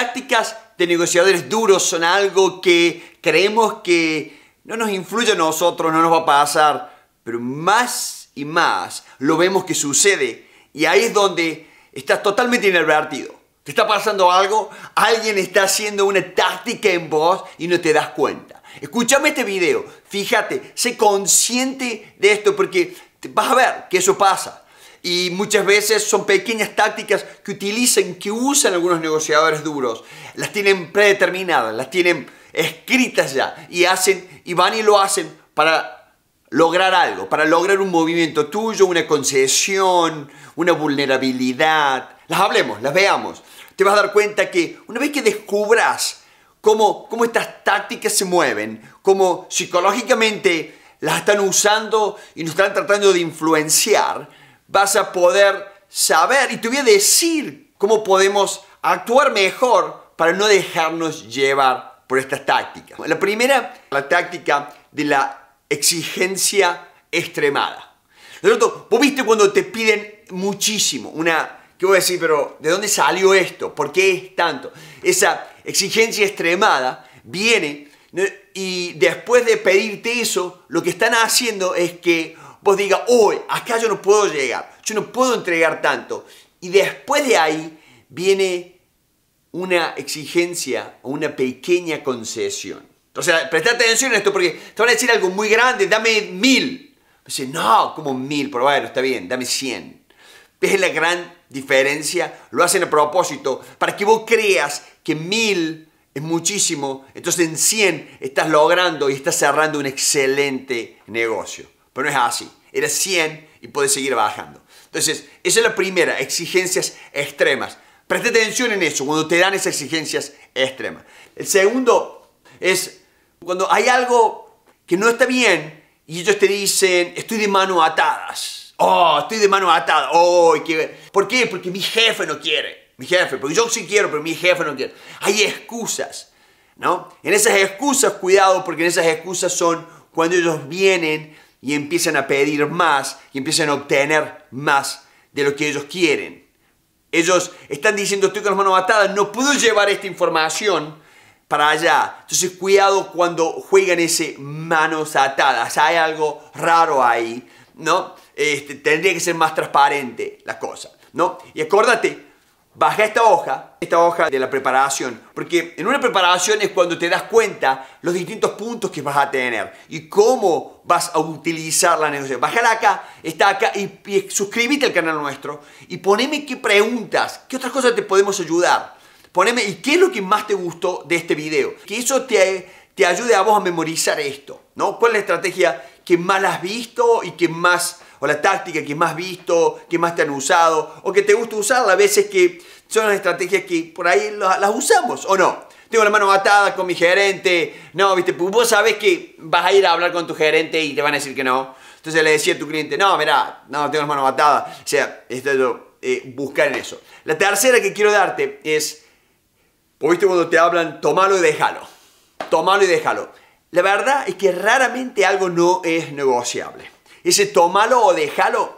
tácticas de negociadores duros son algo que creemos que no nos influye a nosotros, no nos va a pasar, pero más y más lo vemos que sucede y ahí es donde estás totalmente inadvertido. Te está pasando algo, alguien está haciendo una táctica en vos y no te das cuenta. Escúchame este video, fíjate, sé consciente de esto porque vas a ver que eso pasa y muchas veces son pequeñas tácticas que utilizan, que usan algunos negociadores duros. Las tienen predeterminadas, las tienen escritas ya y hacen y van y lo hacen para lograr algo, para lograr un movimiento tuyo, una concesión, una vulnerabilidad. Las hablemos, las veamos. Te vas a dar cuenta que una vez que descubras cómo, cómo estas tácticas se mueven, cómo psicológicamente las están usando y nos están tratando de influenciar, vas a poder saber y te voy a decir cómo podemos actuar mejor para no dejarnos llevar por estas tácticas. La primera, la táctica de la exigencia extremada. vos viste cuando te piden muchísimo, una, ¿qué voy a decir? Pero ¿de dónde salió esto? ¿Por qué es tanto? Esa exigencia extremada viene y después de pedirte eso, lo que están haciendo es que vos digas, hoy, acá yo no puedo llegar, yo no puedo entregar tanto. Y después de ahí viene una exigencia o una pequeña concesión. entonces sea, atención a esto porque te van a decir algo muy grande, dame mil. Dice, no, como mil, pero bueno, está bien, dame cien. ¿Ves la gran diferencia? Lo hacen a propósito para que vos creas que mil es muchísimo. Entonces en cien estás logrando y estás cerrando un excelente negocio pero no es así. Era 100 y puede seguir bajando. Entonces, esa es la primera, exigencias extremas. preste atención en eso, cuando te dan esas exigencias extremas. El segundo es cuando hay algo que no está bien y ellos te dicen, estoy de mano atadas. Oh, estoy de mano atada. Oh, qué... ¿Por qué? Porque mi jefe no quiere. Mi jefe, porque yo sí quiero, pero mi jefe no quiere. Hay excusas, ¿no? En esas excusas, cuidado, porque en esas excusas son cuando ellos vienen y empiezan a pedir más y empiezan a obtener más de lo que ellos quieren. Ellos están diciendo, estoy con las manos atadas, no puedo llevar esta información para allá. Entonces cuidado cuando juegan ese manos atadas. Hay algo raro ahí, ¿no? Este, tendría que ser más transparente la cosa, ¿no? Y acuérdate, Baja esta hoja, esta hoja de la preparación, porque en una preparación es cuando te das cuenta los distintos puntos que vas a tener y cómo vas a utilizar la negociación. baja acá, está acá y, suscríbete al canal nuestro y poneme qué preguntas, qué otras cosas te podemos ayudar. Poneme y qué es lo que más te gustó de este video. Que eso te, te ayude a vos a memorizar esto, ¿no? ¿Cuál es la estrategia que más has visto y que más, o la táctica que más has visto, que más te han usado, o que te gusta usar, a veces que son las estrategias que por ahí las usamos, ¿o no? Tengo la mano atada con mi gerente, no, viste, pues vos sabés que vas a ir a hablar con tu gerente y te van a decir que no. Entonces le decía a tu cliente, no, mira, no, tengo las manos atada. O sea, esto eh, buscar en eso. La tercera que quiero darte es, ¿viste cuando te hablan, tomalo y déjalo? Tomalo y déjalo la verdad es que raramente algo no es negociable. Ese tómalo o déjalo,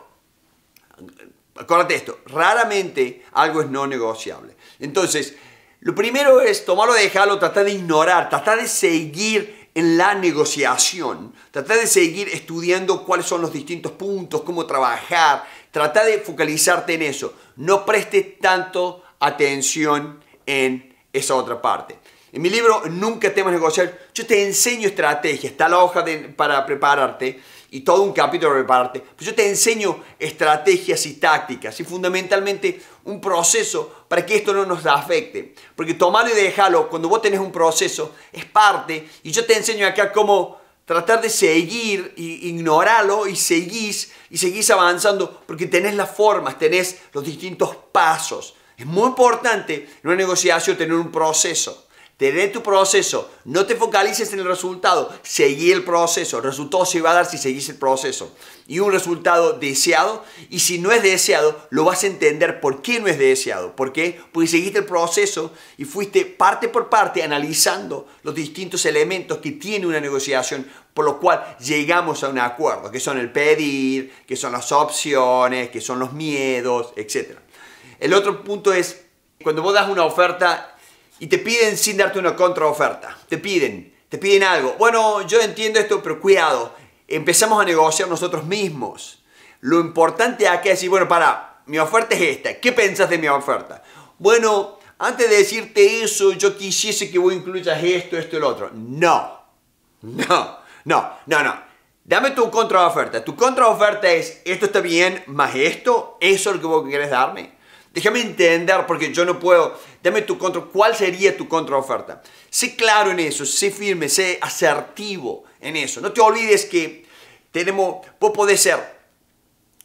acuérdate esto, raramente algo es no negociable. Entonces, lo primero es tomarlo, dejarlo, tratar de ignorar, tratar de seguir en la negociación, tratar de seguir estudiando cuáles son los distintos puntos, cómo trabajar, tratar de focalizarte en eso. No preste tanto atención en esa otra parte. En mi libro Nunca temas negociar, yo te enseño estrategias, está la hoja para prepararte y todo un capítulo para prepararte, yo te enseño estrategias y tácticas y fundamentalmente un proceso para que esto no nos afecte. Porque tomarlo y dejarlo, cuando vos tenés un proceso, es parte y yo te enseño acá cómo tratar de seguir, e ignorarlo y seguís y seguís avanzando porque tenés las formas, tenés los distintos pasos. Es muy importante en una negociación tener un proceso. Tener tu proceso. No te focalices en el resultado. Seguí el proceso. El resultado se va a dar si seguís el proceso. Y un resultado deseado. Y si no es deseado, lo vas a entender por qué no es deseado. ¿Por qué? Porque seguiste el proceso y fuiste parte por parte analizando los distintos elementos que tiene una negociación. Por lo cual llegamos a un acuerdo. Que son el pedir, que son las opciones, que son los miedos, etc. El otro punto es, cuando vos das una oferta y te piden sin darte una contraoferta. Te piden, te piden algo. Bueno, yo entiendo esto, pero cuidado. Empezamos a negociar nosotros mismos. Lo importante aquí es decir, bueno, para, mi oferta es esta. ¿Qué pensás de mi oferta? Bueno, antes de decirte eso, yo quisiese que vos incluyas esto, esto y lo otro. No, no, no, no, no. Dame tu contraoferta. Tu contraoferta es, esto está bien, más esto, eso es lo que vos querés darme. Déjame entender porque yo no puedo. Dame tu contra. ¿Cuál sería tu contraoferta? Sé claro en eso, sé firme, sé asertivo en eso. No te olvides que tenemos, vos podés ser,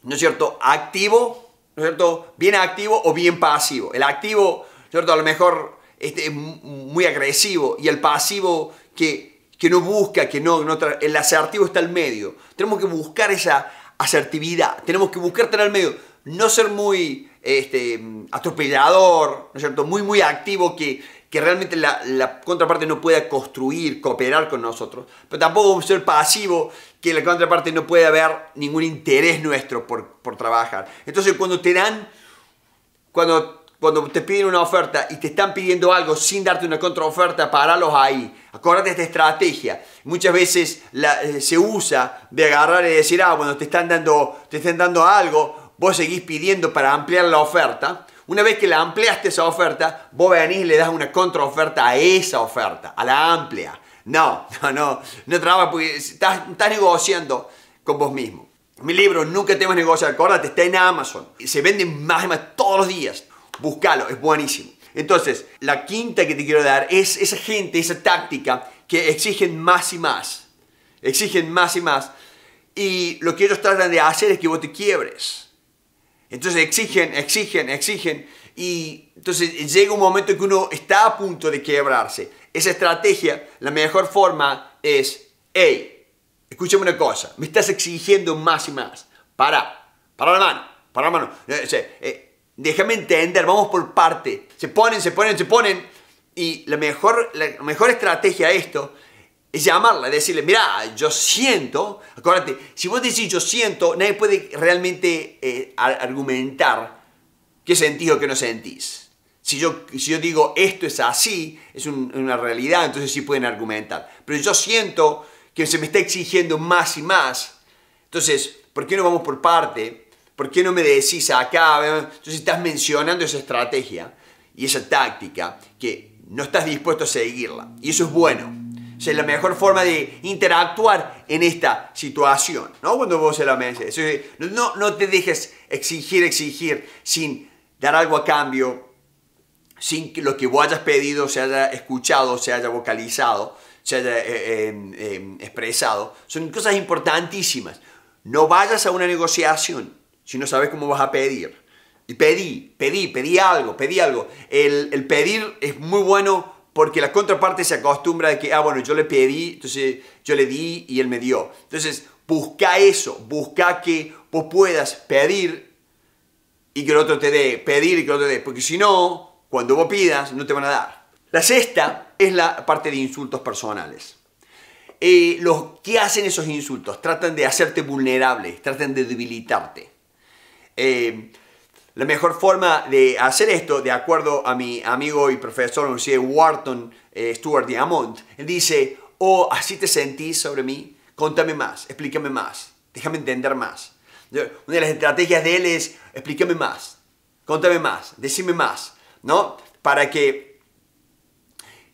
¿no es cierto?, activo, ¿no es cierto?, bien activo o bien pasivo. El activo, ¿no es cierto?, a lo mejor este, es muy agresivo y el pasivo que, que no busca, que no, no el asertivo está al medio. Tenemos que buscar esa asertividad, tenemos que buscar tener el medio, no ser muy este, atropellador, ¿no es cierto? Muy, muy activo que, que realmente la, contraparte no pueda construir, cooperar con nosotros. Pero tampoco ser pasivo que la contraparte no pueda ver ningún interés nuestro por, por trabajar. Entonces cuando te dan, cuando cuando te piden una oferta y te están pidiendo algo sin darte una contraoferta, paralos ahí. Acordate de esta estrategia. Muchas veces eh, se usa de agarrar y decir, ah, bueno, te están dando, te están dando algo, vos seguís pidiendo para ampliar la oferta. Una vez que la ampliaste esa oferta, vos venís y le das una contraoferta a esa oferta, a la amplia. No, no, no, no trabaja porque estás, estás negociando con vos mismo. Mi libro, Nunca temas negociar, acordate, está en Amazon. Se vende más y más todos los días. Búscalo, es buenísimo. Entonces, la quinta que te quiero dar es esa gente, esa táctica que exigen más y más. Exigen más y más. Y lo que ellos tratan de hacer es que vos te quiebres. Entonces exigen, exigen, exigen. Y entonces llega un momento en que uno está a punto de quebrarse. Esa estrategia, la mejor forma es, hey, escúchame una cosa, me estás exigiendo más y más. Para, para la mano, para la mano. Eh, eh, déjame entender, vamos por parte. Se ponen, se ponen, se ponen. Y la mejor, la mejor estrategia a esto es llamarla, decirle, mira, yo siento, acuérdate, si vos decís yo siento, nadie puede realmente eh, argumentar qué sentís o qué no sentís. Si yo, si yo digo esto es así, es una realidad, entonces sí pueden argumentar. Pero yo siento que se me está exigiendo más y más. Entonces, ¿por qué no vamos por parte? ¿Por qué no me decís acá? Entonces estás mencionando esa estrategia y esa táctica que no estás dispuesto a seguirla. Y eso es bueno. O la mejor forma de interactuar en esta situación, ¿no? Cuando vos se la meses. No, no te dejes exigir, exigir sin dar algo a cambio, sin que lo que vos hayas pedido se haya escuchado, se haya vocalizado, se haya eh, em, em, expresado. Son cosas importantísimas. No vayas a una negociación si no sabes cómo vas a pedir. Y pedí, pedí, pedí algo, pedí algo. El, el pedir es muy bueno porque la contraparte se acostumbra de que, ah, bueno, yo le pedí, entonces yo le di y él me dio. Entonces, busca eso, busca que vos puedas pedir y que el otro te dé, pedir y que el otro te dé, porque si no, cuando vos pidas, no te van a dar. La sexta es la parte de insultos personales. Eh, los que hacen esos insultos tratan de hacerte vulnerable, tratan de debilitarte. Eh, la mejor forma de hacer esto, de acuerdo a mi amigo y profesor señor Wharton, stewart eh, Stuart Diamond, él dice, oh, así te sentís sobre mí, contame más, explícame más, déjame entender más. Una de las estrategias de él es, explícame más, contame más, decime más, ¿no? Para que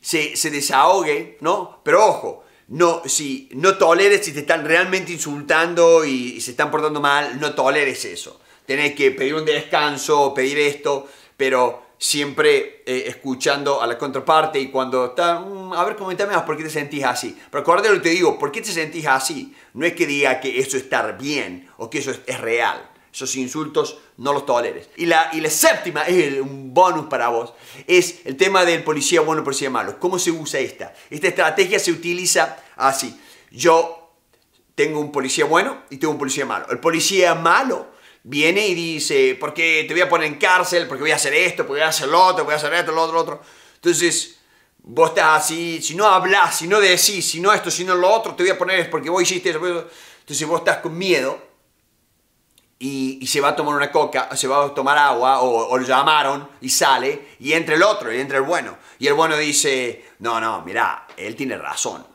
se, desahogue, ¿no? Pero ojo, no, si no toleres, si te están realmente insultando y se están portando mal, no toleres eso tenés que pedir un descanso, pedir esto, pero siempre eh, escuchando a la contraparte y cuando está, mm, a ver, comentame más, ¿por qué te sentís así? Pero acuérdate lo que te digo, ¿por qué te sentís así? No es que diga que eso es estar bien o que eso es, real. Esos insultos no los toleres. Y la, y la séptima, es un bonus para vos, es el tema del policía bueno, y policía malo. ¿Cómo se usa esta? Esta estrategia se utiliza así. Yo tengo un policía bueno y tengo un policía malo. El policía malo viene y dice, porque te voy a poner en cárcel, porque voy a hacer esto, porque voy a hacer lo otro, voy a hacer esto, lo otro, lo otro. Entonces, vos estás así, si no hablas, si no decís, si no esto, si no lo otro, te voy a poner es porque vos hiciste eso. Entonces vos estás con miedo y, se va a tomar una coca, se va a tomar agua, o, o, lo llamaron y sale, y entra el otro, y entra el bueno. Y el bueno dice, no, no, mirá, él tiene razón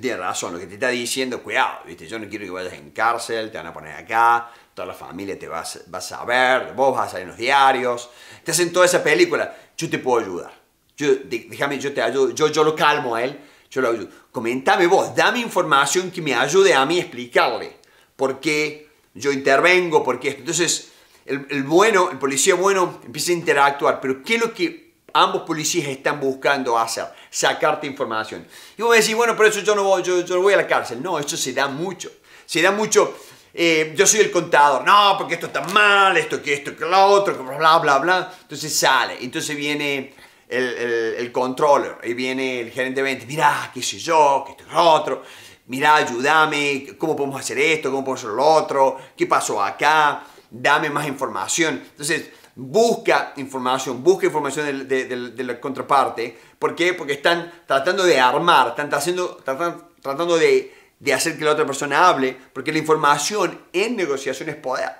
tiene razón, lo que te está diciendo, cuidado, yo no quiero que vayas en cárcel, te van a poner acá, toda la familia te va a, ver, vos vas a salir en los diarios, te hacen toda esa película, yo te puedo ayudar, yo, déjame, yo te ayudo, yo, lo calmo a él, yo lo ayudo. Comentame vos, dame información que me ayude a mí a explicarle por qué yo intervengo, por qué Entonces, el, el bueno, el policía bueno empieza a interactuar, pero ¿qué es lo que Ambos policías están buscando hacer, sacarte información. Y vos decís, bueno, pero eso yo no voy, yo, voy a la cárcel. No, esto se da mucho. Se da mucho. Eh, yo soy el contador, no, porque esto está mal, esto que esto que lo otro, que bla, bla, bla. Entonces sale, entonces viene el, el, controller, y viene el gerente de ventas, mirá, qué soy yo, que esto lo otro, mirá, ayúdame, cómo podemos hacer esto, cómo podemos hacer lo otro, qué pasó acá, dame más información. Entonces, busca información, busca información de, la contraparte. ¿Por qué? Porque están tratando de armar, están haciendo, tratando de, hacer que la otra persona hable, porque la información en negociación es poder.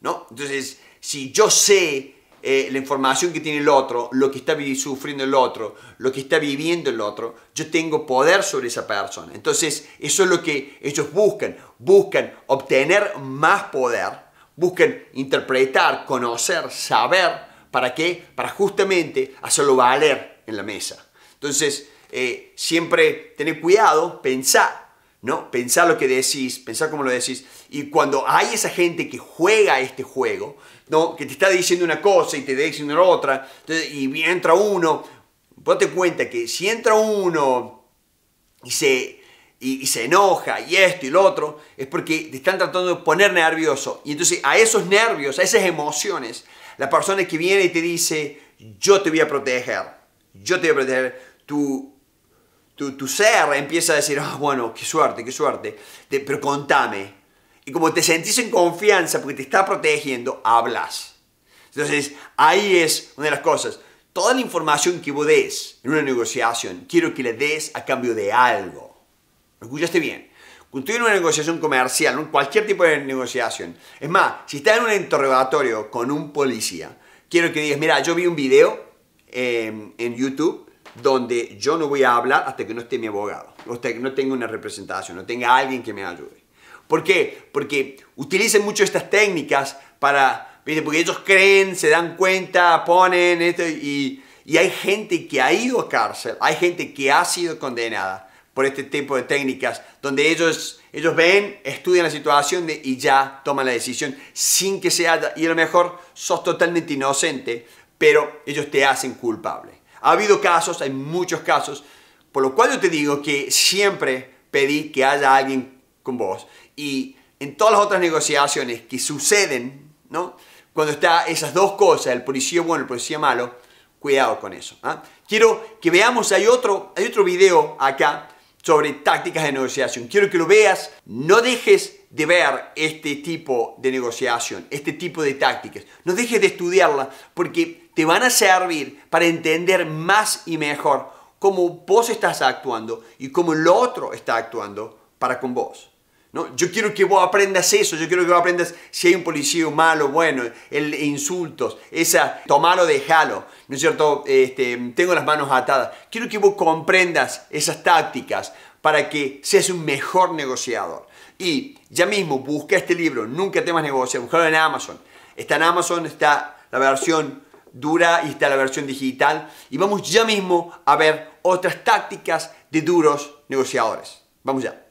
¿no? Entonces, si yo sé eh, la información que tiene el otro, lo que está sufriendo el otro, lo que está viviendo el otro, yo tengo poder sobre esa persona. Entonces, eso es lo que ellos buscan, buscan obtener más poder busquen interpretar, conocer, saber, ¿para qué? Para justamente hacerlo valer en la mesa. Entonces, eh, siempre tener cuidado, pensar, ¿no? Pensar lo que decís, pensar cómo lo decís. Y cuando hay esa gente que juega este juego, ¿no? Que te está diciendo una cosa y te está diciendo otra, y entra uno, ponte cuenta que si entra uno y se y, se enoja y esto y lo otro, es porque te están tratando de poner nervioso. Y entonces a esos nervios, a esas emociones, la persona que viene y te dice, yo te voy a proteger, yo te voy a proteger, tu, tu, ser empieza a decir, ah, bueno, qué suerte, qué suerte, pero contame. Y como te sentís en confianza porque te está protegiendo, hablas. Entonces, ahí es una de las cosas. Toda la información que vos des en una negociación, quiero que le des a cambio de algo. Escuchaste bien. Cuando estoy en una negociación comercial, en cualquier tipo de negociación. Es más, si estás en un interrogatorio con un policía, quiero que digas, mira, yo vi un video em, en YouTube donde yo no voy a hablar hasta que no esté mi abogado, hasta que no tenga una representación, no tenga alguien que me ayude. ¿Por qué? Porque utilizan mucho estas técnicas para, porque ellos creen, se dan cuenta, ponen esto y hay gente que ha ido a cárcel, hay gente que ha sido condenada por este tipo de técnicas, donde ellos, ellos ven, estudian la situación de, y ya toman la decisión sin que sea y a lo mejor sos totalmente inocente, pero ellos te hacen culpable. Ha habido casos, hay muchos casos, por lo cual yo te digo que siempre pedí que haya alguien con vos y en todas las otras negociaciones que suceden, ¿no? Cuando está esas dos cosas, el policía bueno, el policía malo, cuidado con eso. ¿ah? Quiero que veamos, hay otro, hay otro video acá sobre tácticas de negociación. Quiero que lo veas. No dejes de ver este tipo de negociación, este tipo de tácticas. No dejes de estudiarla porque te van a servir para entender más y mejor cómo vos estás actuando y cómo el otro está actuando para con vos. ¿no? Yo quiero que vos aprendas eso, yo quiero que vos aprendas si hay un policía malo, bueno, el, insultos, esa, tomalo, déjalo ¿no es cierto? Este, tengo las manos atadas. Quiero que vos comprendas esas tácticas para que seas un mejor negociador. Y ya mismo busca este libro, Nunca temas negociar, buscalo en Amazon. Está en Amazon, está la versión dura y está la versión digital. Y vamos ya mismo a ver otras tácticas de duros negociadores. Vamos ya.